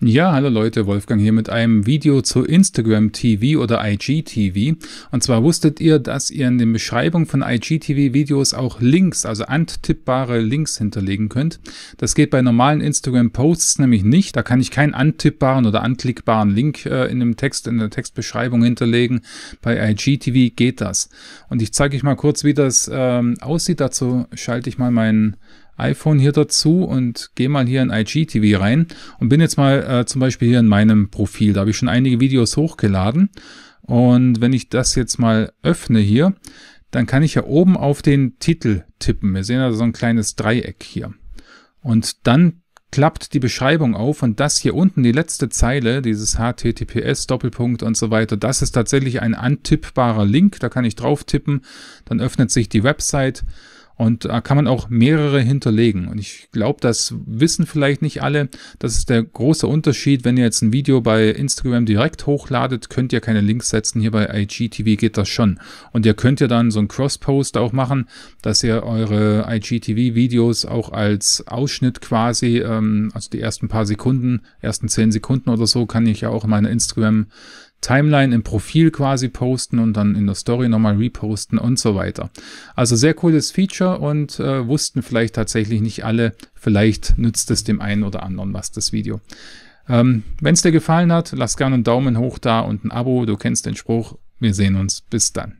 Ja, hallo Leute, Wolfgang hier mit einem Video zu Instagram TV oder IGTV. Und zwar wusstet ihr, dass ihr in den Beschreibungen von IGTV-Videos auch Links, also antippbare Links hinterlegen könnt. Das geht bei normalen Instagram-Posts nämlich nicht. Da kann ich keinen antippbaren oder anklickbaren Link äh, in dem Text, in der Textbeschreibung hinterlegen. Bei IGTV geht das. Und ich zeige euch mal kurz, wie das ähm, aussieht. Dazu schalte ich mal meinen iPhone hier dazu und gehe mal hier in IGTV rein und bin jetzt mal äh, zum Beispiel hier in meinem Profil. Da habe ich schon einige Videos hochgeladen. Und wenn ich das jetzt mal öffne hier, dann kann ich ja oben auf den Titel tippen. Wir sehen da also so ein kleines Dreieck hier. Und dann klappt die Beschreibung auf und das hier unten, die letzte Zeile, dieses HTTPS, Doppelpunkt und so weiter, das ist tatsächlich ein antippbarer Link, da kann ich drauf tippen, dann öffnet sich die Website und da äh, kann man auch mehrere hinterlegen. Und ich glaube, das wissen vielleicht nicht alle. Das ist der große Unterschied. Wenn ihr jetzt ein Video bei Instagram direkt hochladet, könnt ihr keine Links setzen. Hier bei IGTV geht das schon. Und ihr könnt ja dann so einen Cross-Post auch machen, dass ihr eure IGTV-Videos auch als Ausschnitt quasi, ähm, also die ersten paar Sekunden, ersten zehn Sekunden oder so, kann ich ja auch in meiner Instagram Timeline im Profil quasi posten und dann in der Story nochmal reposten und so weiter. Also sehr cooles Feature und äh, wussten vielleicht tatsächlich nicht alle. Vielleicht nützt es dem einen oder anderen was, das Video. Ähm, Wenn es dir gefallen hat, lass gerne einen Daumen hoch da und ein Abo. Du kennst den Spruch. Wir sehen uns. Bis dann.